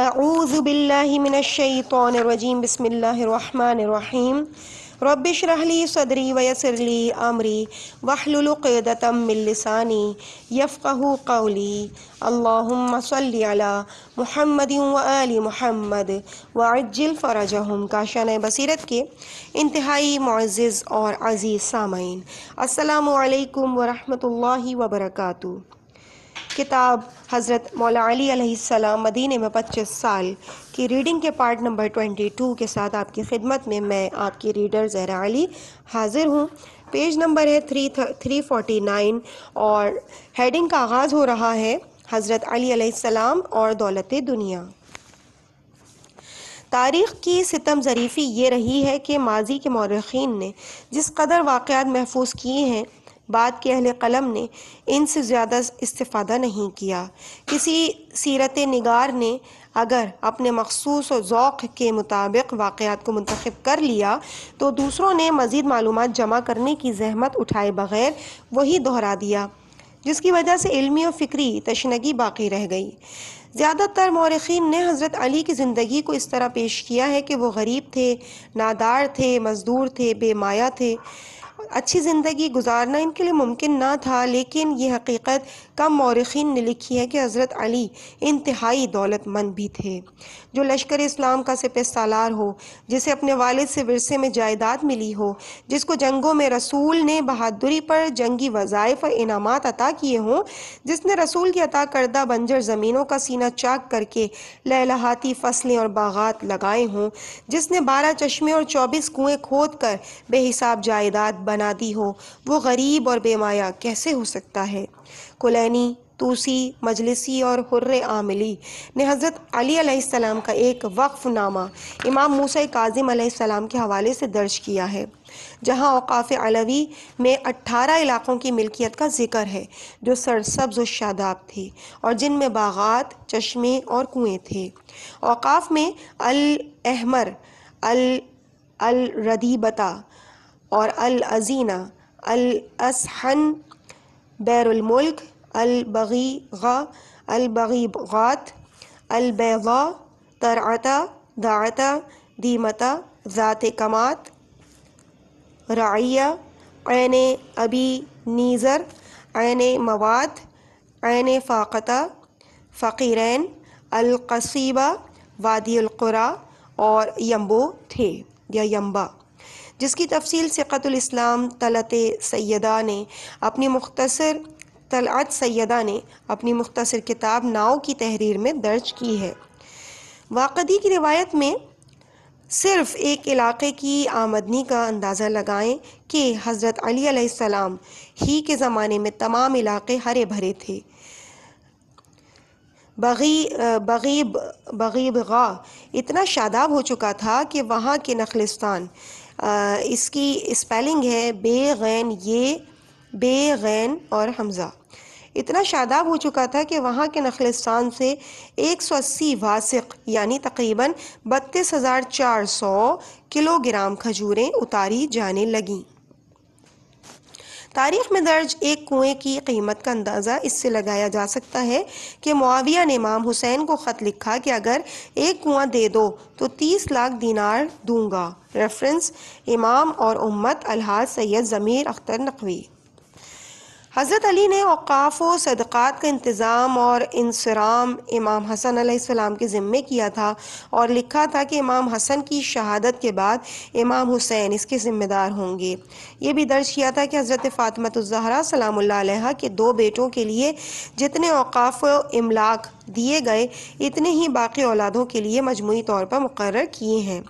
अऊज़ बिल्लाशैतरजीम बसमीम रबिश रहली सदरी वयसरली अमरी वहलुलतम मिलसानी यफ़्क़ू कौली अल्लाम्ला महमद आली महमद वाजिल फ़रजहम का शन बसीरत के इंतहाई मुआज़ और अज़ीज़ सामीन अल्लाम वरहमल वर्का किताब हज़रत मौला अली मदीने में 25 साल की रीडिंग के पार्ट नंबर 22 के साथ आपकी खिदमत में मैं आपकी रीडर जहरा अली हाज़िर हूँ पेज नंबर है थ्री थ्री फोर्टी नाइन और हेडिंग का आगाज़ हो रहा है हज़रत अली और दौलत दुनिया तारीख़ की सितम ज़रीफ़ी ये रही है कि माजी के मौरखीन ने जिस कदर वाक़ महफूज किए हैं बाद के अहल कलम ने इनसे ज़्यादा इस्ता नहीं किया किसी सीरत निगार ने अगर अपने मखसूस और ओक़ के मुताबिक वाक़ात को मंतखब कर लिया तो दूसरों ने मज़ीद मालूम जमा करने की जहमत उठाए बगैर वही दोहरा दिया जिसकी वजह से इलमी और फ़िक्री तशनगी बाकी रह गई ज़्यादातर मौरखीन ने हज़रत अली की ज़िंदगी को इस तरह पेश किया है कि वो गरीब थे नादार थे मज़दूर थे बेमाया थे अच्छी ज़िंदगी गुजारना इनके लिए मुमकिन ना था लेकिन ये हकीकत कम मौरखीन ने लिखी है कि हज़रत अली इंतहाई दौलतमंद भी थे जो लश्कर इस्लाम का सिपह सालार हो जिसे अपने वालद से विरसे में जायदाद मिली हो जिसको जंगों में रसूल ने बहादुरी पर जंगी वज़ाइफ और इनाम अता किए हों जिसने रसूल की अता करदा बंजर ज़मीनों का सीना चाक करके लहलाती फसलें और बागात लगाए हों जिसने बारह चश्मे और चौबीस कुएँ खोद कर बेहिसाब जायदाद बना दी हो वो गरीब और बेमाया कैसे हो सकता है कुल हुसैनी तूसी मजलिसी और हुर्र आमिली ने हज़रत अली सलाम का एक वक्फ नामा इमाम मूसा काजिम सलाम के हवाले से दर्ज किया है जहाँ अवकाफ़ अलवी में अट्ठारह इलाक़ों की मिल्कियत का जिक्र है जो सरसब्ज व शादाब थे और जिनमें बागात चश्मे और कुएँ थे अवकाफ़ में अल अहमर अल अल रदीबता और अल अजीना अल असहन बैरुलमुल्क अलबीगा अलबीबात अलबा तरअता दाता दीमता ज़ात कमात रिया ऐन अबी नीज़र आन मवाद आन फ़ाक़ता फ़कीरन अलकसीबा वादीक़ुरा और यम्बो थे या यम्बा जिसकी तफसील सिकतुल इस्लाम तलत सैदा ने अपनी मुख्तसर तलअत सैदा ने अपनी मुख्तर किताब नाव की तहरीर में दर्ज की है वाकदी की रिवायत में सिर्फ एक इलाके की आमदनी का अंदाज़ा लगाएं कि हज़रत अली ही के ज़माने में तमाम इलाके हरे भरे थे बगी बगीब बगीब गा इतना शादाब हो चुका था कि वहाँ के नखलिस्तान इसकी स्पेलिंग है बे ग़ैन ये गैन और हमज़ा इतना शादाब हो चुका था कि वहाँ के नखलिस्तान से 180 वासिक यानी तकरीबन बत्तीस हज़ार चार सौ किलोग्राम खजूरें उतारी जाने लगीं तारीख में दर्ज एक कुएं की कीमत का अंदाज़ा इससे लगाया जा सकता है कि मुआविया ने इमाम हुसैन को ख़त लिखा कि अगर एक कुआं दे दो तो तीस लाख दीनार दूंगा रेफरेंस इमाम और उम्मत अलहाज सैयद ज़मीर अख्तर नकवी हज़रत अली ने अवकाफ़ व सदक़ात का इंतज़ाम और इंसराम इमाम हसन आसमाम के ज़िम्मे किया था और लिखा था कि इमाम हसन की शहादत के बाद इमाम हुसैन इसके ज़िम्मेदार होंगे ये भी दर्ज किया था कि हज़रत फ़ातमत सलाम के दो बेटों के लिए जितने अवकाफ़ इमलाक दिए गए इतने ही बाकी औलादों के लिए मजमू तौर पर मुकर किए हैं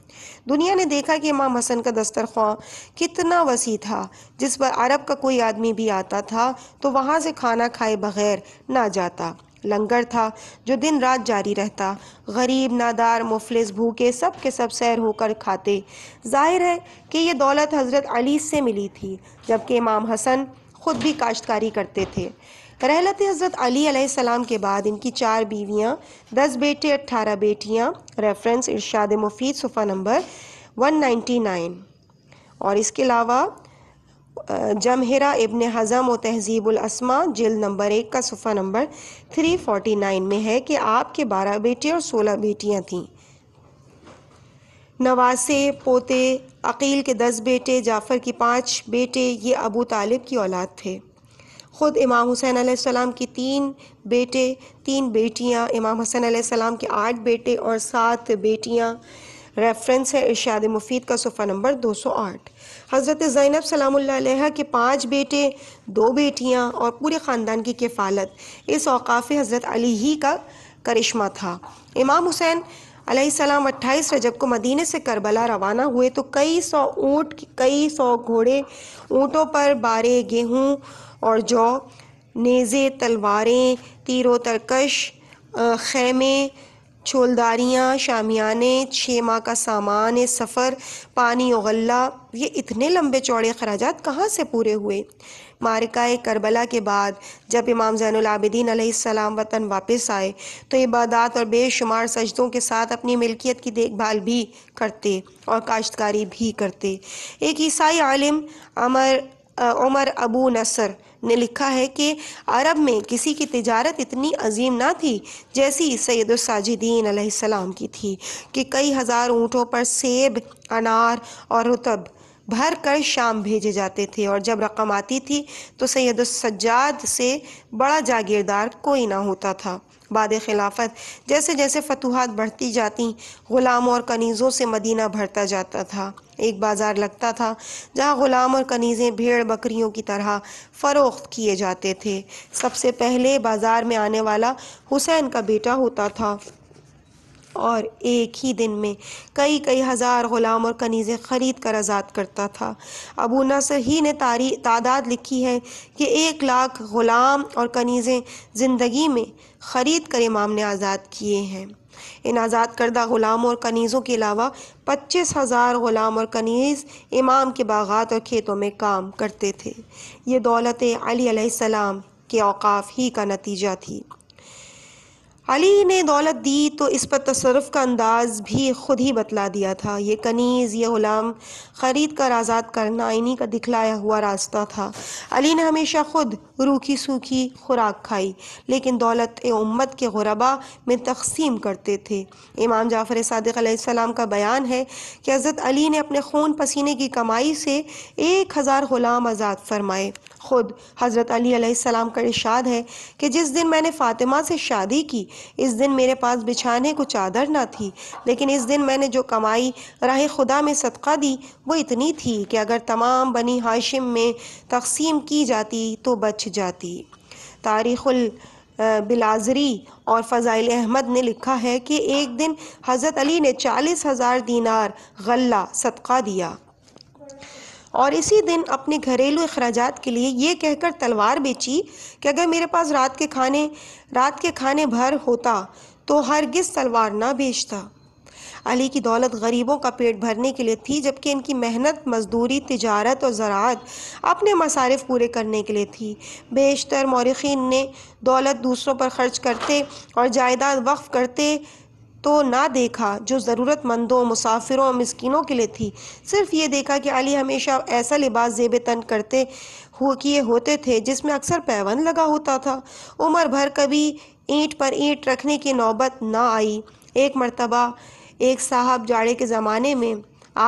दुनिया ने देखा कि इमाम हसन का दस्तरखान कितना वसी था जिस पर अरब का कोई आदमी भी आता था तो वहाँ से खाना खाए बगैर ना जाता लंगर था जो दिन रात जारी रहता गरीब नादार मुफलिस भूखे सब के सब सैर होकर खाते जाहिर है कि ये दौलत हज़रत अली से मिली थी जबकि इमाम हसन ख़ुद भी काश्तकारी करते थे रहलत हज़रत अली सलाम के बाद इनकी चार बीवियाँ दस बेटे अट्ठारह बेटियाँ रेफरेंस इरशाद मुफीद सफ़ा नंबर नाइन और इसके अलावा जमहरा इबन हज़म व तहजीबुलसमा जिल नंबर एक का सफ़ा नंबर 349 में है कि आपके बारह बेटे और सोलह बेटियाँ थीं नवासे पोते अकील के दस बेटे जाफ़र की पाँच बेटे ये अबू तालिब की औलाद थे ख़ुद इमाम हुसैन आसमाम की तीन बेटे तीन बेटियां इमाम हुसैन आसमाम के आठ बेटे और सात बेटियां रेफरेंस है इर्शाद मुफीद का सफ़ा नंबर 208 हज़रत ज़ैनब सलामुल्लाह के पांच बेटे दो बेटियां और पूरे ख़ानदान की किफ़ालत इस अवकाफ़ हज़रत अली ही का करिश्मा था इमाम हुसैन सलाम अट्ठाईस रजब को मदीने से करबला रवाना हुए तो कई सौ ऊँट कई सौ घोड़े ऊँटों पर बारे गेहूँ और जौ नेज़े तलवारें तीरों तरकश ख़ैमे छोलदारियाँ शामियाने छः माह का सामान सफ़र पानी और गल्ला ये इतने लंबे चौड़े खराजात कहाँ से पूरे हुए मारिका करबला के बाद जब इमाम ज़ैनआबिदीन सलाम वतन वापस आए तो इबादत और बेशुमार सजदों के साथ अपनी मिल्कियत की देखभाल भी करते और काश्तकारी भी करते एक ईसाई आलिम अमर उमर अबू नसर ने लिखा है कि अरब में किसी की तजारत इतनी अजीम ना थी जैसी सैदुलसाजिदीन सलाम की थी कि कई हज़ार ऊँटों पर सेब अनार और रुतब भर कर शाम भेजे जाते थे और जब रकम आती थी तो सैदुलसजाद से बड़ा जागीरदार कोई ना होता था बाद खिलाफत जैसे जैसे फतूहत बढ़ती जाती ग़ुलाम और कनीज़ों से मदीना भरता जाता था एक बाज़ार लगता था जहाँ ग़ुलाम और कनीज़ें भेड़ बकरियों की तरह फ़रोख्त किए जाते थे सबसे पहले बाज़ार में आने वाला हुसैन का बेटा होता था और एक ही दिन में कई कई हज़ार ग़ुलाम और कनीज़ें ख़रीद कर आज़ाद करता था अबू नसर ही ने तारी तादाद लिखी है कि एक लाख ग़ुलाम और कनीज़ें ज़िंदगी में ख़रीद कर इमाम ने आज़ाद किए हैं इन आज़ाद करदा ग़ुलाम और कनीज़ों के अलावा पच्चीस हज़ार ग़ुलाम और कनीज़ इमाम के बागात और खेतों में काम करते थे ये दौलत अली के अवकाफ़ ही का नतीजा थी अली ने दौलत दी तो इस पर तसरफ का अंदाज भी खुद ही बतला दिया था ये कनीज़ ये ग़ुलाम ख़रीद कर आज़ाद करना इन्हीं का दिखलाया हुआ रास्ता था अली ने हमेशा खुद रूखी सूखी खुराक खाई लेकिन दौलत ए उम्मत के गुरबा में तकसीम करते थे इमाम जाफ़र सदक़ का बयान है कि हज़रत अली ने अपने खून पसीने की कमाई से एक हज़ार ग़ुलाम आज़ाद फरमाए ख़ुद हज़रत अली सलाम का इरशाद है कि जिस दिन मैंने फ़ातिमा से शादी की इस दिन मेरे पास बिछाने को चादर ना थी लेकिन इस दिन मैंने जो कमाई राह खुदा में सदका दी वो इतनी थी कि अगर तमाम बनी हाशिम में तकसीम की जाती तो बच जाती तारीख़ुल बिलाजरी और फ़ज़ाइल अहमद ने लिखा है कि एक दिन हज़रत अली ने चालीस हज़ार दीनार गल्ला सदका दिया और इसी दिन अपने घरेलू अखराज के लिए ये कहकर तलवार बेची कि अगर मेरे पास रात के खाने रात के खाने भर होता तो हरगिज तलवार ना बेचता अली की दौलत गरीबों का पेट भरने के लिए थी जबकि इनकी मेहनत मजदूरी तजारत और ज़रात अपने मसारफ पूरे करने के लिए थी बेशतर मौरखीन ने दौलत दूसरों पर खर्च करते और जायदाद वक्फ़ करते तो ना देखा जो ज़रूरतमंदों मुसाफिरों और मस्किनों के लिए थी सिर्फ ये देखा कि अली हमेशा ऐसा लिबास जेब तन करते हुए किए होते थे जिसमें अक्सर पैवन लगा होता था उम्र भर कभी ईंट पर ईंट रखने की नौबत ना आई एक मरतबा एक साहब जाड़े के ज़माने में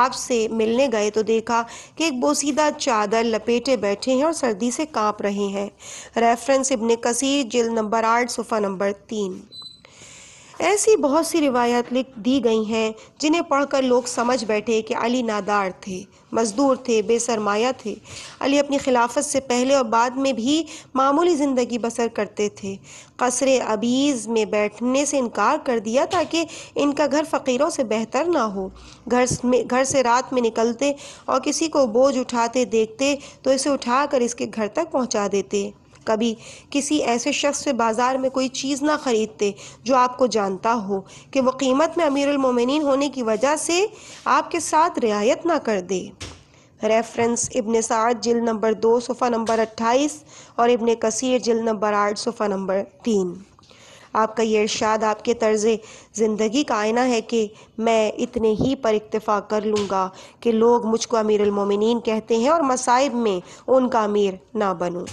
आपसे मिलने गए तो देखा कि एक बोसीदा चादर लपेटे बैठे हैं और सर्दी से कांप रहे हैं रेफरेंस इब्ने कसीर जिल नंबर आठ सफ़ा नंबर तीन ऐसी बहुत सी रिवायत लिख दी गई हैं जिन्हें पढ़कर लोग समझ बैठे कि अली नादार थे मजदूर थे बेसरमाया थे अली अपनी खिलाफत से पहले और बाद में भी मामूली ज़िंदगी बसर करते थे कसर अबीज़ में बैठने से इनकार कर दिया ताकि इनका घर फ़कीरों से बेहतर ना हो घर में घर से रात में निकलते और किसी को बोझ उठाते देखते तो इसे उठाकर इसके घर तक पहुंचा देते कभी किसी ऐसे शख्स से बाज़ार में कोई चीज़ ना ख़रीदते जो आपको जानता हो कि वो कीमत में अमीरमिन होने की वजह से आपके साथ रियायत ना कर दे रेफरेंस इब्ने साद जिल नंबर दो सफ़ा नंबर अट्ठाईस और इब्ने कसीर जिल नंबर आठ सफ़ा नंबर तीन आपका ये इर्शाद आपके तर्ज़ ज़िंदगी का आयना है कि मैं इतने ही पर इतफ़ा कर लूँगा कि लोग मुझको अमीर अमीरमिन कहते हैं और मसाइब में उनका अमीर ना बनूँ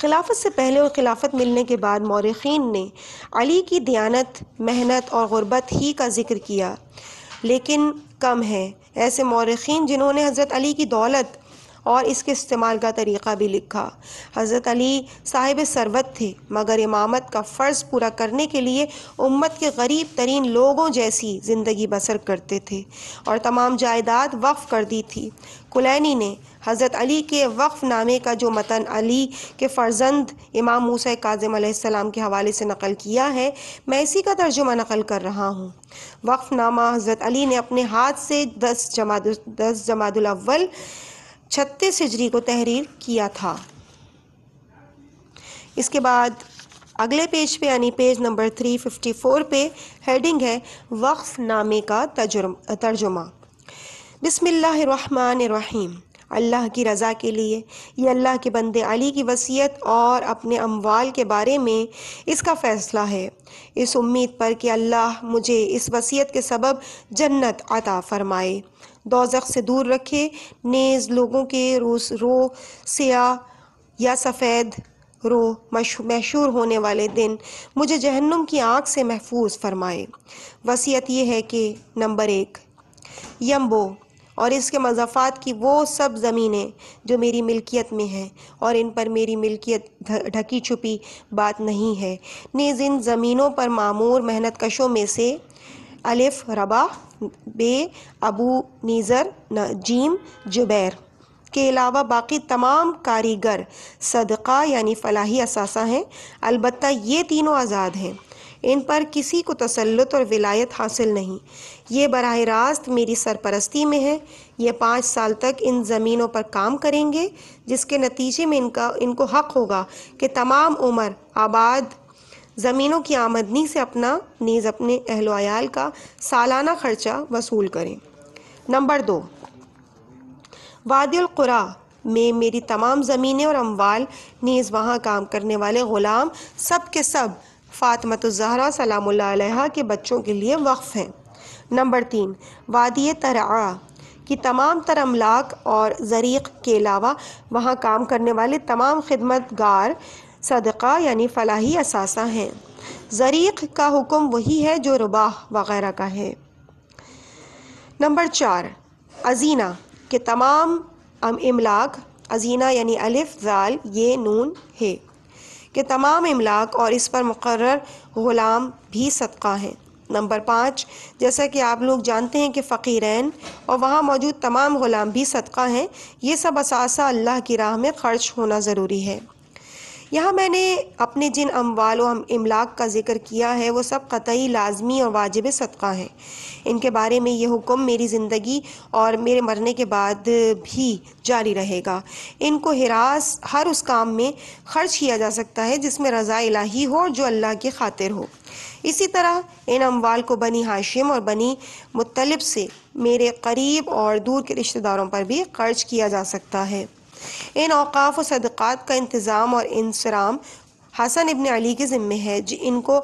खिलाफत से पहले और खिलाफत मिलने के बाद मौरखीन ने अली की दयानत मेहनत और ग़ुरबत ही का जिक्र किया लेकिन कम है ऐसे मौरखीन जिन्होंने हज़रत अली की दौलत और इसके इस्तेमाल का तरीक़ा भी लिखा हज़रत अली साहिब सरवत थे मगर इमामत का फ़र्ज़ पूरा करने के लिए उम्मत के गरीब तरीन लोगों जैसी ज़िंदगी बसर करते थे और तमाम जायदाद वक्फ़ कर दी थी कुलैनी ने हज़रत अली के वक्फ़ नामे का जो मतन अली के फ़र्जंद इमाम मूसा काजम के हवाले से नकल किया है मैं इसी का तर्जुमा नकल कर रहा हूँ वक्फ नामा हज़रत अली ने अपने हाथ से दस जमा दस जमादुल अव्वल छत्तीस हिजरी को तहरीर किया था इसके बाद अगले पेज पे यानी पेज नंबर 354 पे हेडिंग है वक्फ नामे का तर्जुमा बिसमीम अल्लाह की रज़ा के लिए ये अल्लाह के बंदे अली की वसीयत और अपने अमवाल के बारे में इसका फ़ैसला है इस उम्मीद पर कि अल्लाह मुझे इस वसीयत के सबब जन्नत अता फ़रमाए दोजख से दूर रखे नेज़ लोगों के रोस रो सियाह या सफ़ेद रो मशहूर होने वाले दिन मुझे जहन्नुम की आँख से महफूज फरमाए वसीयत ये है कि नंबर एक यम्बो और इसके मजाफात की वो सब ज़मीनें जो मेरी मिल्कियत में हैं और इन पर मेरी मिल्कियत ढकी छुपी बात नहीं है नीज़ इन ज़मीनों पर मामूर मेहनत कशों में से अलिफ रबा बे अबू नीज़र जीम जुबैर के अलावा बाकी तमाम कारीगर सदका यानी फलाही असासा हैं अलबत् ये तीनों आज़ाद हैं इन पर किसी को तसलत और विलायत हासिल नहीं ये बरह रास्त मेरी सरपरस्ती में है ये पाँच साल तक इन ज़मीनों पर काम करेंगे जिसके नतीजे में इनका इनको हक़ होगा कि तमाम उम्र आबाद ज़मीनों की आमदनी से अपना नीज़ अपने अहलोयाल का सालाना खर्चा वसूल करें नंबर दो वादिलकुरा में मेरी तमाम ज़मीनें और अमवाल नीज़ वहाँ काम करने वाले ग़ुलाम सब के सब फातमत जहरा सलाम के बच्चों के लिए वक्फ़ हैं नंबर तीन वादी तरा की तमाम तर अमलाक और जरीक़ के अलावा वहाँ काम करने वाले तमाम गार सदका यानी फलाही असासा हैं जरीक़ का हुक्म वही है जो रुबाह वगैरह का है नंबर चार अजीना के तमाम इमलाक अजीना यानी अलिफ ज़ाल ये नून है के तमाम इमलाक और इस पर मुकर ग़ुलाम भी सदका हैं नंबर पाँच जैसा कि आप लोग जानते हैं कि फ़कीरैन और वहाँ मौजूद तमाम ग़ुलाम भी सदका हैं ये सब असासा अल्लाह की राह में खर्च होना ज़रूरी है यहाँ मैंने अपने जिन अमवाल व इमलाक का जिक्र किया है वो सब कतई लाजमी और वाजिब सदका हैं इनके बारे में ये हुक्म मेरी ज़िंदगी और मेरे मरने के बाद भी जारी रहेगा इनको हिरास हर उस काम में खर्च किया जा सकता है जिसमें रज़ा इलाही हो और जो अल्लाह की खातिर हो इसी तरह इन अमवाल को बनी हाशिम और बनी मुतलब से मेरे करीब और दूर के रिश्तेदारों पर भी खर्च किया जा सकता है इन अवकाफ़ और सदक़ात का इंतज़ाम और इंसराम हसन इबन अली के ज़िम्मे है इनको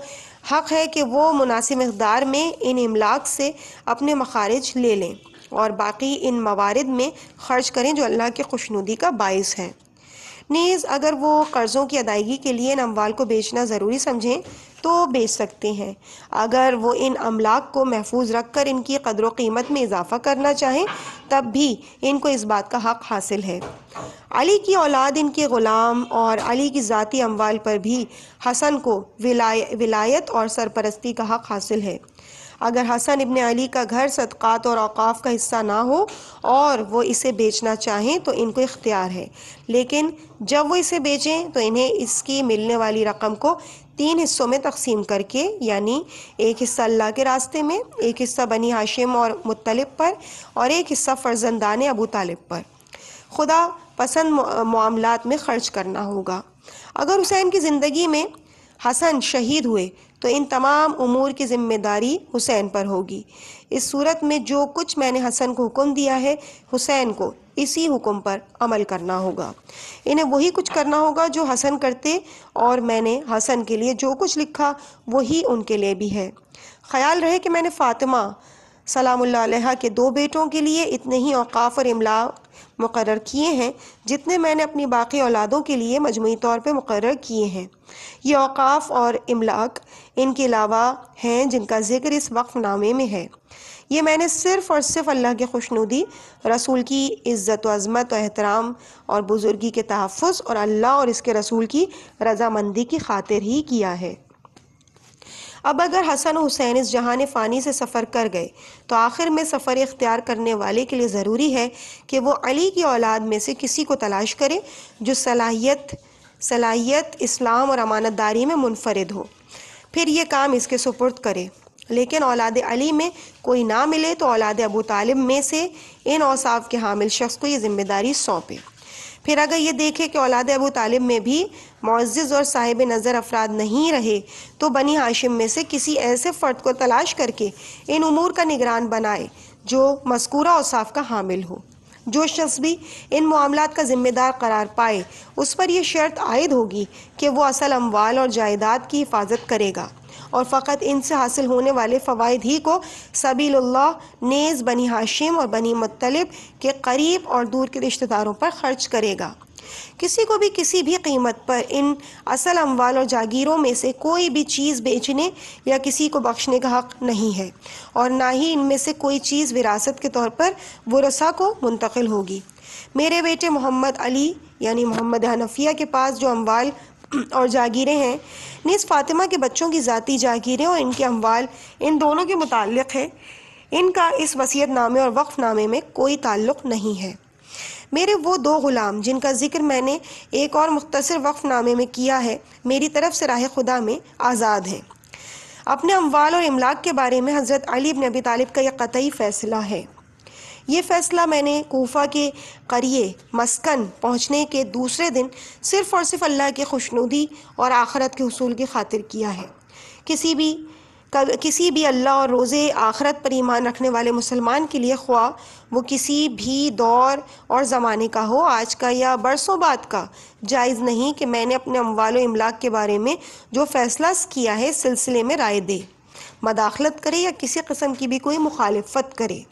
हक़ है कि वो मुनासिब मकदार में इन इमलाक से अपने मखारज ले लें और बाकी इन मवारद में खर्च करें जो अल्लाह की खुशनुदी का बायस है नीज़ अगर वो कर्ज़ों की अदायगी के लिए इन अमवाल को बेचना ज़रूरी समझें तो बेच सकते हैं अगर वो इन अमलाक को महफूज रख कर इनकी कदर कीमत में इजाफ़ा करना चाहें तब भी इनको इस बात का हक़ हासिल है अली की औलाद इनके ग़ुलाम और अली की ज़ाती अमवाल पर भी हसन को विलाय, विलायत और सरपरस्ती का हक़ हासिल है अगर हसन इबन अली का घर सदक़ात और अवकाफ़ का हिस्सा ना हो और वो इसे बेचना चाहें तो इनको इख्तियार है लेकिन जब वो इसे बेचें तो इन्हें इसकी मिलने वाली रकम को तीन हिस्सों में तकसीम करके यानी एक हिस्सा अल्लाह के रास्ते में एक हिस्सा बनी हाशिम और मुतलब पर और एक हिस्सा फ़र्जंदान अबू तालिब पर खुदा पसंद मामला में ख़र्च करना होगा अगर हुसैन की ज़िंदगी में हसन शहीद हुए तो इन तमाम अमूर की ज़िम्मेदारी हुसैन पर होगी इस सूरत में जो कुछ मैंने हसन को हुक्म दिया है हुसैन को इसी हुक्म पर अमल करना होगा इन्हें वही कुछ करना होगा जो हसन करते और मैंने हसन के लिए जो कुछ लिखा वही उनके लिए भी है ख्याल रहे कि मैंने फ़ातिमा सलाम के दो बेटों के लिए इतने ही औकाफ और इमला मुकर किए हैं जितने मैंने अपनी बाकी औलादों के लिए मजमू तौर पर मुकर किए हैं ये औकाफ और इमलाक इनके अलावा हैं जिनका जिक्र इस वक्फ नामे में है ये मैंने सिर्फ़ और सिर्फ अल्लाह की खुशनुदी रसूल की इज़्ज़त अज़मत और एहतराम और बुज़ुर्गी के तहफ़ और अल्लाह और इसके रसूल की रजामंदी की खातिर ही किया है अब अगर हसन हुसैन इस जहान फ़ानी से सफ़र कर गए तो आखिर में सफ़र इख्तियार करने वाले के लिए ज़रूरी है कि वो अली की औलाद में से किसी को तलाश करे जो सलाहियत सलाहियत इस्लाम और अमानतदारी में मुनफरद हो फिर ये काम इसके सुपुर्द करे लेकिन औलाद अली में कोई ना मिले तो औलाद अबू तालिब में से इन औसाफ के हामिल शख्स को ये ज़िम्मेदारी सौंपे फिर अगर ये देखे कि औलाद अबू तालिब में भी मोज़ और साहिब नज़र अफराद नहीं रहे तो बनी हाशिम में से किसी ऐसे फ़र्द को तलाश करके इन उमूर का निगरान बनाए जो मस्कूरा औसाफ का हामिल हो जो शख्स भी इन मामला का ज़िम्मेदार करार पाए उस पर यह शर्त आयद होगी कि वो असल अमवाल और जायदाद की हिफाजत करेगा और फ़क़त इनसे हासिल होने वाले फ़वाद ही को सबील्ला नेज़ बनी हाशिम और बनी मतलब के करीब और दूर के रिश्तेदारों पर ख़र्च करेगा किसी को भी किसी भी कीमत पर इन असल अमवाल और जागीरों में से कोई भी चीज़ बेचने या किसी को बख्शने का हक नहीं है और ना ही इनमें से कोई चीज़ विरासत के तौर पर वसा को मुंतकिल होगी मेरे बेटे मोहम्मद अली यानी मोहम्मद हनफिया के पास जो अमवाल और जागीरें हैं नीज़ फ़ातिमा के बच्चों की ज़ाती जागीरें और इनके अमवाल इन दोनों के मुतक़ है इनका इस वसीयत नामे और वक्फ नामे में कोई ताल्लुक़ नहीं है मेरे वो दो ग़ुलाम जिनका जिक्र मैंने एक और मुख्तर वक्फ नामे में किया है मेरी तरफ से राह खुदा में आज़ाद है अपने अमवाल और इमलाक के बारे में हज़रत अली इबन अबी तालिब का यह कतई फ़ैसला है ये फैसला मैंने कोफा के करिए मस्कन पहुँचने के दूसरे दिन सिर्फ़ और सिर्फ अल्लाह के खुशनुदी और आखरत के हसूल की खातिर किया है किसी भी किसी भी अल्लाह और रोज़े आखरत पर ईमान रखने वाले मुसलमान के लिए ख्वा वो किसी भी दौर और ज़माने का हो आज का या बरसों बाद का जायज़ नहीं कि मैंने अपने अमवाल इमलाक के बारे में जो फ़ैसला किया है सिलसिले में राय दे मदाखलत करे या किसी कस्म की भी कोई मुखालफत करे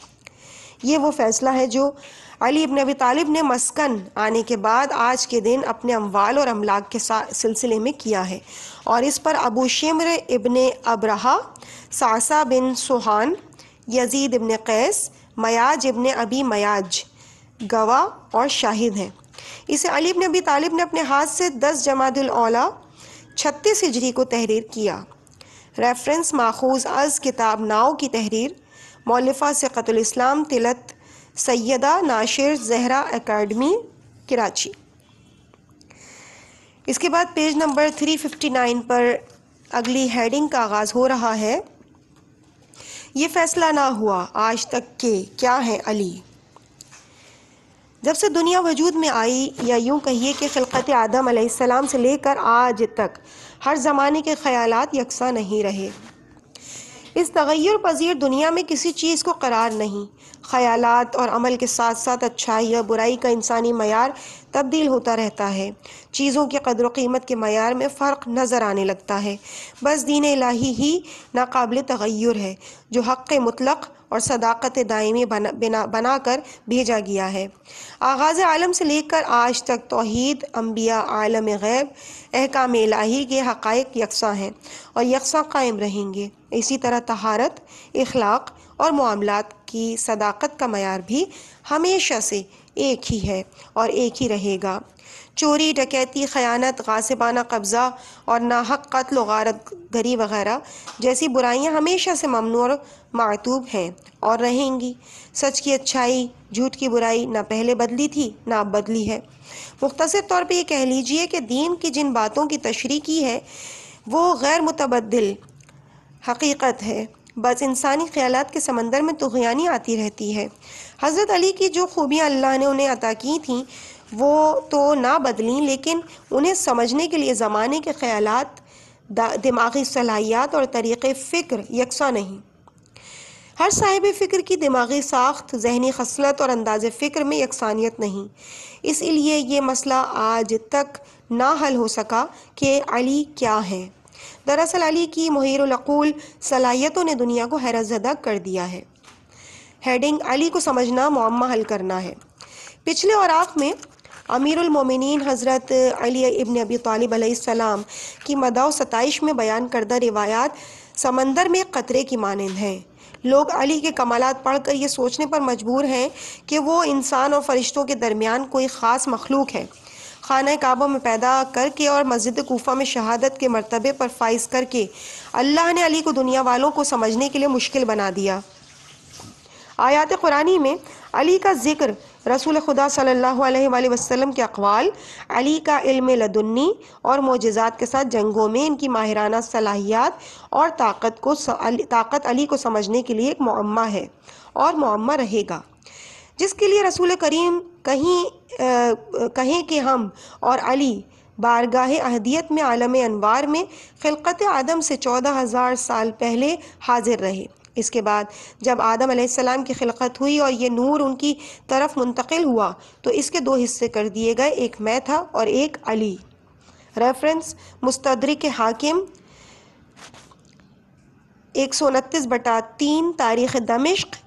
ये वो फैसला है जो अली इब्न अबी तालिब ने मस्कन आने के बाद आज के दिन अपने अमवाल और अमलाक के सिलसिले में किया है और इस पर अबू शिमर इबन अबरहा सासा बिन सुहान यजीद इबन कैस मयाज इबन अबी मयाज गवा और शाहिद हैं इसे अली इब्न अबी तालिब ने अपने हाथ से दस जमादुलौला छत्तीस हिजरी को तहरीर किया रेफरेंस माखूज अज़ किताब नाव की तहरीर मौलफा सक़तलाम तिलत सैदा नाशिर जहरा अकेडमी कराची इसके बाद पेज नंबर 359 पर अगली हेडिंग का आगाज़ हो रहा है ये फैसला ना हुआ आज तक के क्या है अली जब से दुनिया वजूद में आई या यूं कहिए कि खिलकत आदम से लेकर आज तक हर ज़माने के ख्यालात यकसा नहीं रहे इस तगैर पजीर दुनिया में किसी चीज़ को करार नहीं ख्यालात और अमल के साथ साथ अच्छाई और बुराई का इंसानी मैार तब्दील होता रहता है चीज़ों के कदर कीमत के मैार में फ़र्क नज़र आने लगता है बस दीन इलाही ही नाकबिल तगैर है जो हक़ मतलक़ और सदाकत दायमी बना बना कर भेजा गया है आगाज़ आलम से लेकर आज तक तोहद अम्बिया आलम गैब अहकाम लाही के हक़ यकसा हैं और यकसा कायम रहेंगे इसी तरह तहारत अखलाक और मामलत की सदाकत का मैार भी हमेशा से एक ही है और एक ही रहेगा चोरी डकैती ख़यानत गासिबाना कब्ज़ा और नाहक कत्ल गारत गरी वगैरह जैसी बुराइयां हमेशा से ममनू और मातूब हैं और रहेंगी सच की अच्छाई झूठ की बुराई ना पहले बदली थी ना अब बदली है मुख्तर तौर पर यह कह लीजिए कि दीन की जिन बातों की तशरी की है वो गैर मुतबदल हकीकत है बस इंसानी ख्याल के समंदर में तुगयानी आती रहती है हज़रत अली की जो खूबियाँ अल्लाह ने उन्हें अता की थी वो तो ना बदलें लेकिन उन्हें समझने के लिए ज़माने के ख्याल दिमागी सलाहियात और तरीक़ फ़िक्र यकसा नहीं हर साहिब फ़िक्र की दिमागी साख्त जहनी खसलत और अंदाज फ़िक्र में यकसानियत नहीं इसलिए ये मसला आज तक ना हल हो सका कि अली क्या है दरअसल अली की महिरकूल सलाहियतों ने दुनिया को हैरत ज़दा कर दिया है हेडिंग अली को समझना मामा हल करना है पिछले और में अमीरमिन हज़रत अली इबन अबी तालब की मदा सतश में बयान करदा रिवायात समंदर में क़तरे की मानंद हैं लोग अली के कमालात पढ़कर ये सोचने पर मजबूर हैं कि वो इंसान और फरिश्तों के दरमियान कोई ख़ास मखलूक है खाना काबा में पैदा करके और मस्जिद कोफा में शहादत के मरतबे पर फाइज करके अल्लाह ने अली को दुनिया वालों को समझने के लिए मुश्किल बना दिया आयात कुरानी में अली का जिक्र रसूल खुदा सल्लल्लाहु अलैहि वसल्लम के अकवाल अली का इल्म लदुन्नी और मोजात के साथ जंगों में इनकी माहिराना सलाहियत और ताकत को ताकत अली को समझने के लिए एक मम्मा है और मम्मा रहेगा जिसके लिए रसूल करीम कहीं आ, कहें कि हम और अली बारगाह अहदियत में आलम अनवार में खिलकत आदम से चौदह हज़ार साल पहले हाजिर रहे इसके बाद जब आदम आसमाम की खिलकत हुई और ये नूर उनकी तरफ मुंतकिल हुआ तो इसके दो हिस्से कर दिए गए एक मैं था और एक अली रेफरेंस के हाकिम एक सौ उनतीस बटा तीन तारीख़ दमिश्क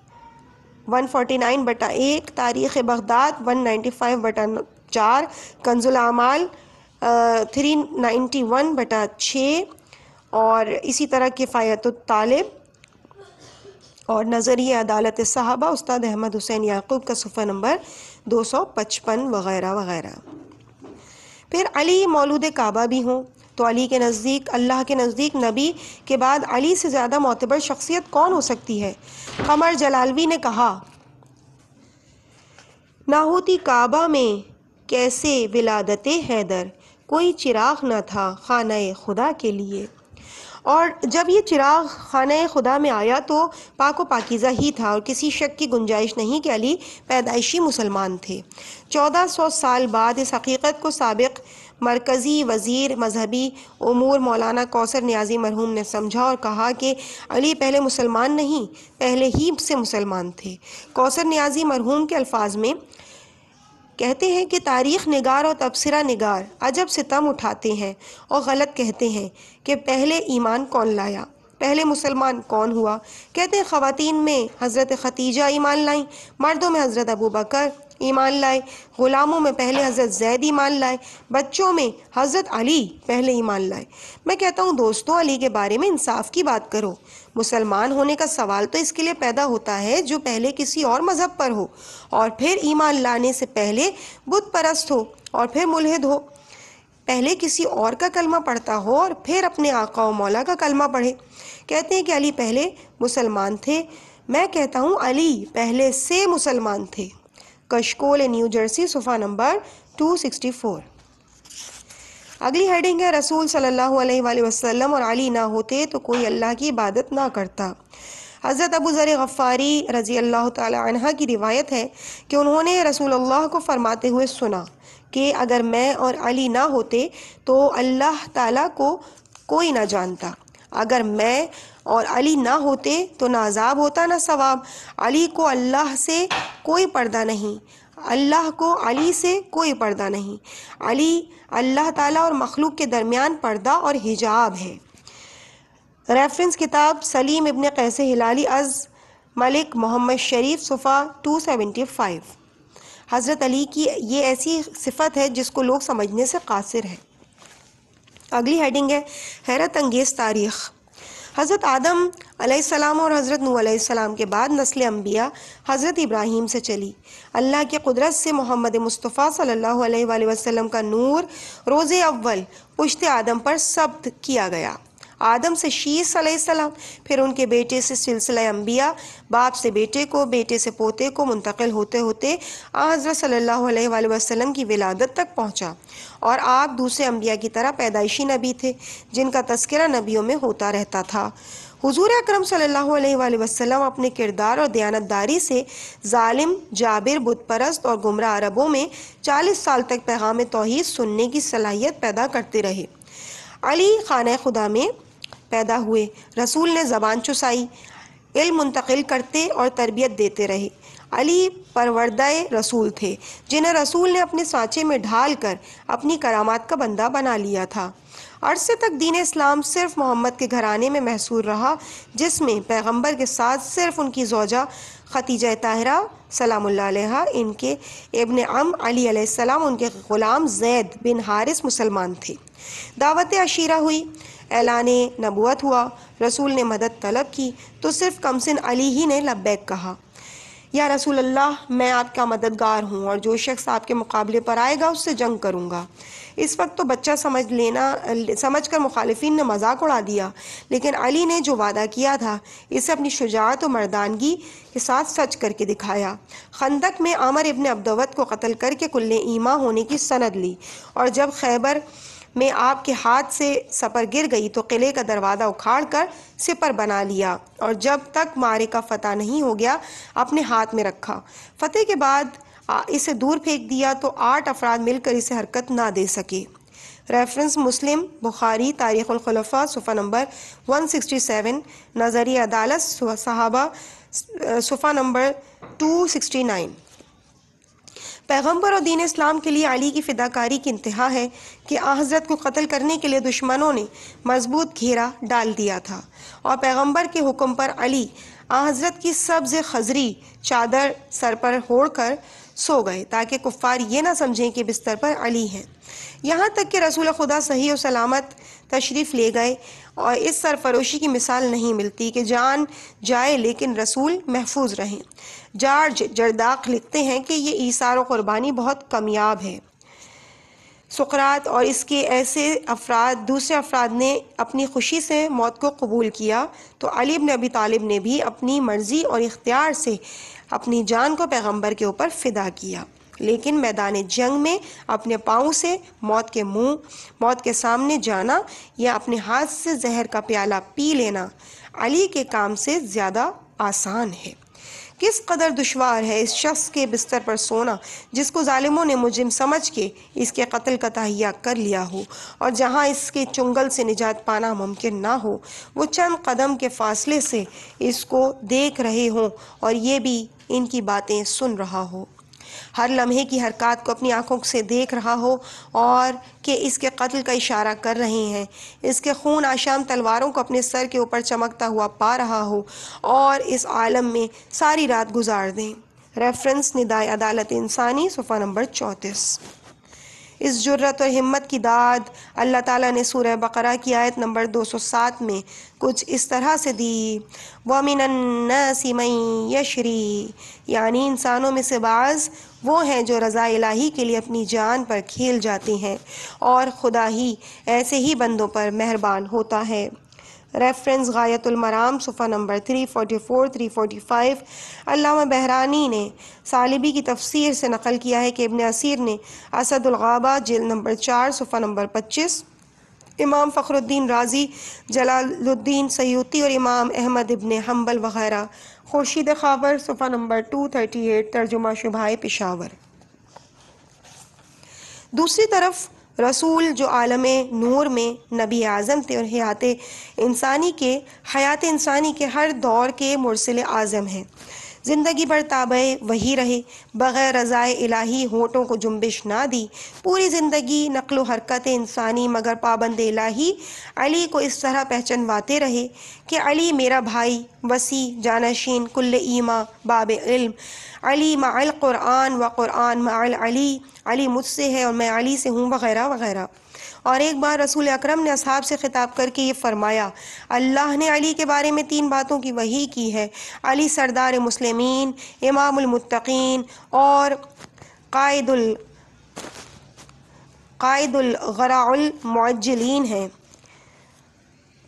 149 बटा एक तारीख़ बगदाद 195 बटा चार कंजुल अमाल थ्री नाइन्टी वन बटा छः और इसी तरह किफ़ायत तालिब और नज़रिए अदालत साहबा उस्ताद अहमद हुसैन याकूब का सफ़ा नंबर 255 वगैरह वगैरह फिर अली मौलूद काबा भी हों तो अली के नज़दीक अल्लाह के नज़दीक नबी के बाद अली से ज़्यादा मोतबर शख्सियत कौन हो सकती है कमर जलालवी ने कहा नाहूती काबा में कैसे विलादत हैदर कोई चिराग न था खाना खुदा के लिए और जब ये चिराग खाना खुदा में आया तो पाक व पाकिज़ा ही था और किसी शक की गुंजाइश नहीं कि अली पैदाइशी मुसलमान थे चौदह सौ साल बाद इस हकीकत को सबक मरकज़ी वज़ी मजहबी अमूर मौलाना कौसर न्याजी मरहूम ने समझा और कहा कि अली पहले मुसलमान नहीं पहले ही से मुसलमान थे कौसर न्याजी मरहूम के अल्फाज में कहते हैं कि तारीख़ नगार और तबसरा नगार अजब सितम उठाते हैं और गलत कहते हैं कि पहले ईमान कौन लाया पहले मुसलमान कौन हुआ कहते हैं ख़वान में हज़रत खतीजा ईमान लाई मर्दों में हज़रत अबू बकर ईमान लाए ग़ुलामों में पहले हज़रत जैद ईमान लाए बच्चों में हज़रत अली पहले ईमान लाए मैं कहता हूँ दोस्तों अली के बारे में इंसाफ की बात करो मुसलमान होने का सवाल तो इसके लिए पैदा होता है जो पहले किसी और मज़हब पर हो और फिर ईमान लाने से पहले बुत परस्त हो और फिर मुलहद हो पहले किसी और का कलमा पढ़ता हो और फिर अपने आका और मौला का कलमा पढ़े कहते हैं कि अली पहले मुसलमान थे मैं कहता हूँ अली पहले से मुसलमान थे कशकोल न्यू जर्सी सुफा नंबर 264 अगली हेडिंग है रसूल सल्लल्लाहु अलैहि वसल्लम और अली ना होते तो कोई अल्लाह की इबादत ना करता हज़रत अबू ज़र गफ़ारी रज़ी अल्लाह तह की रिवायत है कि उन्होंने रसूल अल्लाह को फ़रमाते हुए सुना कि अगर मैं और अली ना होते तो अल्लाह ताला को कोई ना जानता अगर मैं और अली ना होते तो ना अजाब होता ना सवाब अली को अल्लाह से कोई पर्दा नहीं अल्लाह को अली से कोई पर्दा नहीं अली अल्लाह ताला और मखलूक के दरमियान पर्दा और हिजाब है रेफरेंस किताब सलीम इबन कैसे हिलाली अज़ मलिक मोहम्मद शरीफ सुफ़ा 275 हज़रत अली की ये ऐसी सिफत है जिसको लोग समझने से कासिर है अगली हेडिंग है हैरत अंगेज़ तारीख़ हज़रत आदम सलाम और हज़रत नू के बाद नस्ल अम्बिया हज़रत इब्राहिम से चली अल्लाह के कुदरत से मोहम्मद मुस्तफ़ा सल्ला वसम का नूर रोज़ अव्वल पुश्त आदम पर सब्त किया गया आदम से शीस सलाम फिर उनके बेटे से सिलसिला अम्बिया बाप से बेटे को बेटे से पोते को मुंतकिल होते होते हज़रत सल्ला वसम की विलादत तक पहुँचा और आप दूसरे अम्बिया की तरह पैदाइशी नबी थे जिनका तस्करा नबियों में होता रहता था हुजूर अकरम सल्लल्लाहु अलैहि वसल्लम अपने किरदार और दयानतदारी से जालिम जाबिर बुतपरस्त और गुमराह अरबों में 40 साल तक पैगाम तोहद सुनने की सलाहियत पैदा करते रहे अली खान खुदा में पैदा हुए रसूल ने ज़बान चुसाई इल्म मुंतकिल करते और तरबियत देते रहे अली परवरदाए रसूल थे जिन्हें रसूल ने अपने सांचे में ढाल कर अपनी करामात का बंदा बना लिया था अरसे तक दीन इस्लाम सिर्फ मोहम्मद के घराने में महसूर रहा जिसमें पैगंबर के साथ सिर्फ उनकी जोजा खतीजा ताहरा सलाम इनके इबन अम अली सलाम उनके ग़ुलाम जैद बिन हारिस मुसलमान थे दावत अशीरा हुई ऐलान नबूत हुआ रसूल ने मदद तलब की तो सिर्फ कमसिन अली ही ने लब्बैक कहा या रसूल अल्लाह मैं आपका मददगार हूँ और जो शख्स आपके मुकाबले पर आएगा उससे जंग करूँगा इस वक्त तो बच्चा समझ लेना समझ कर मुखालफन ने मजाक उड़ा दिया लेकिन अली ने जो वादा किया था इसे अपनी शुजात और मर्दानगी के साथ सच करके दिखाया खंदक में आमर इबन अब्दवत को कत्ल करके कुल्ले ईमा होने की सनद ली और जब खैबर में आपके हाथ से सपर गिर गई तो किले का दरवाज़ा उखाड़ कर सिपर बना लिया और जब तक मारे का फतह नहीं हो गया अपने हाथ में रखा फतेह के बाद इसे दूर फेंक दिया तो आठ अफराद मिलकर इसे हरकत ना दे सके रेफरेंस मुस्लिम बुखारी खुलफा सफ़ा नंबर 167 नज़री अदालत सहाबा सफ़ा नंबर 269 पैगम्बर और दीन इस्लाम के लिए अली की फ़िदाकारी की इंतहा है कि आ हज़रत को कत्ल करने के लिए दुश्मनों ने मजबूत घेरा डाल दिया था और पैगम्बर के हुक्म पर अली आ हज़रत की सब्ज़ खजरी चादर सर पर होड़ कर सो गए ताकि कुफ़ार ये ना समझें कि बिस्तर पर अली हैं यहाँ तक कि रसूल खुदा सही और सलामत तशरीफ़ ले गए और इस सरफरोशी की मिसाल नहीं मिलती कि जान जाए लेकिन रसूल महफूज रहें जॉर्ज जर्दाक लिखते हैं कि ये ईसार क़ुरबानी बहुत कमयाब है सुकरात और इसके ऐसे अफराद दूसरे अफराद ने अपनी खुशी से मौत को कबूल किया तो अली नबी अबी तालिब ने भी अपनी मर्ज़ी और इख्तियार से अपनी जान को पैगंबर के ऊपर फ़िदा किया लेकिन मैदान जंग में अपने पाँव से मौत के मुंह मौत के सामने जाना या अपने हाथ से जहर का प्याला पी लेना अली के काम से ज़्यादा आसान है किस कदर दुशवार है इस शख्स के बिस्तर पर सोना जिसको ालिमों ने मुजिम समझ के इसके कत्ल का तहिया कर लिया हो और जहाँ इसके चुंगल से निजात पाना मुमकिन ना हो वो चंद कदम के फासले से इसको देख रहे हों और ये भी इनकी बातें सुन रहा हो हर लम्हे की हरकत को अपनी आँखों से देख रहा हो और कि इसके कत्ल का इशारा कर रहे हैं इसके खून आशाम तलवारों को अपने सर के ऊपर चमकता हुआ पा रहा हो और इस आलम में सारी रात गुजार दें रेफरेंस निदाय अदालत इंसानी सफ़ा नंबर चौंतीस इस जुर्रत और हिम्मत की दाद अल्लाह ताला ने सूरह बकरा की आयत नंबर 207 में कुछ इस तरह से दी वमिनसीमई यशरी यानी इंसानों में से बाज़ वो हैं जो रज़ा इलाही के लिए अपनी जान पर खेल जाते हैं और खुदा ही ऐसे ही बंदों पर मेहरबान होता है रेफरेंस गायतुलमराम सफ़ा number three forty four three forty five अलामा बहरानी ने सालिबी की तफसीर से नकल किया है कि इबन असीर ने असदुलगाबा जेल नंबर चार सफ़ा नंबर पच्चीस इमाम फ़खरुद्दीन राजी जलालुद्दीन सयूती और इमाम अहमद इबन हम्बल वगैरह खुर्शीद खावर सफ़ा नंबर टू थर्टी एट तर्जुमा शुभाए पेशावर दूसरी तरफ रसूल जो आलम नूर में नबी आज़म थे और हयात इंसानी के हयात इंसानी के हर दौर के मुरसिल आज़म हैं ज़िंदगी भर ताबे वही रहे बग़ैर रज़ाए इलाही होठों को जुम्बिश ना दी पूरी ज़िंदगी नकल हरकत इंसानी मगर पाबंद इलाही अली को इस तरह पहचानवाते रहे कि अली मेरा भाई वसी जानशीन कुल्ल ईमा बाब इल्म अली माल क़ुरान व क़ुरान माल अली अली मुझसे है और मैं अली से हूँ वगैरह वगैरह और एक बार रसूल अक्रम ने असहाब से ख़िताब करके ये फरमाया अल्लाह ने अली के बारे में तीन बातों की वही की है अली सरदार मुस्लिम इमामतकीन और कायदुल कायदुलगराउलमजलिन हैं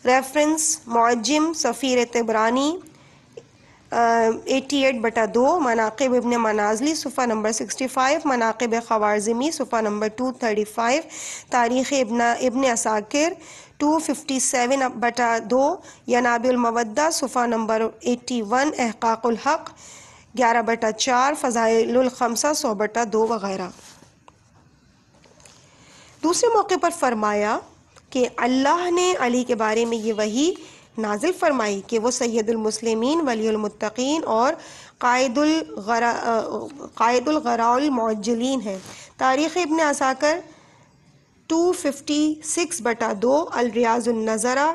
रेफरेंस मुजम सफ़ीर तबरानी एटी एट बटा दो मनाकब इबन मनाजली सफ़ा नंबर सिक्सटी फ़ाइव मनाकब खवारजमी सफ़ा नंबर टू थर्टी फ़ाइव तारीख़ इबन इबन असाकिर टू फिफ्टी सेवन बटा दो यनाबिलमवदा सफ़ा नंबर एट्टी वन अहकाकुलहक़ ग्यारह बटा चार फ़जाइलखमसा सौ बटा दो वगैरह दूसरे मौके पर फरमाया कि अल्लाह ने अली के बारे में ये वही नाजिल फरमाई कि वो सैदुलमसलमिन वलीमतकीन और कायदुलगराउलमजलिन हैं तारीख़ इबन असाकर 256 बटा दो अलरियाज़ुलनज़रा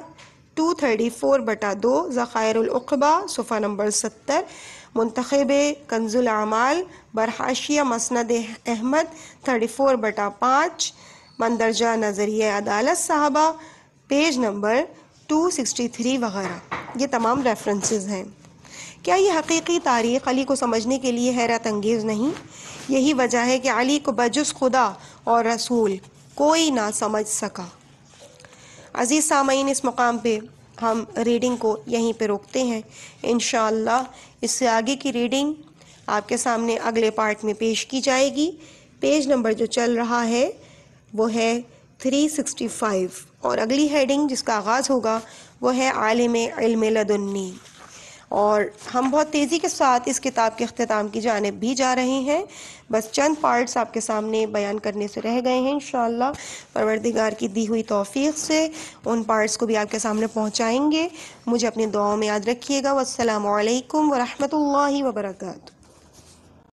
फ़ोर बटा दो ज़ख़ायरबा सफ़ा नंबर सत्तर मंतखब कंजुल बरहाशिया मसंद अहमद थर्टी फोर बटा पाँच मंदरजा नज़रिया अदालत साहबा पेज नंबर 263 वगैरह ये तमाम रेफरेंसेस हैं क्या ये हकीकी तारीख अली को समझने के लिए हैरत अंगेज़ नहीं यही वजह है कि अली को बजुस खुदा और रसूल कोई ना समझ सका अज़ीज़ सामीन इस मुकाम पे हम रीडिंग को यहीं पे रोकते हैं इन इससे आगे की रीडिंग आपके सामने अगले पार्ट में पेश की जाएगी पेज नंबर जो चल रहा है वो है 365 और अगली हेडिंग जिसका आगाज़ होगा वो है आलम इल्म लदुन्नी और हम बहुत तेज़ी के साथ इस किताब के अख्ताम की जानब भी जा रहे हैं बस चंद पार्ट्स आपके सामने बयान करने से रह गए हैं इन परवरदिगार की दी हुई तोफ़ी से उन पार्ट्स को भी आपके सामने पहुँचाएँगे मुझे अपनी दुआओं में याद रखिएगा वालकम वरहमल वर्का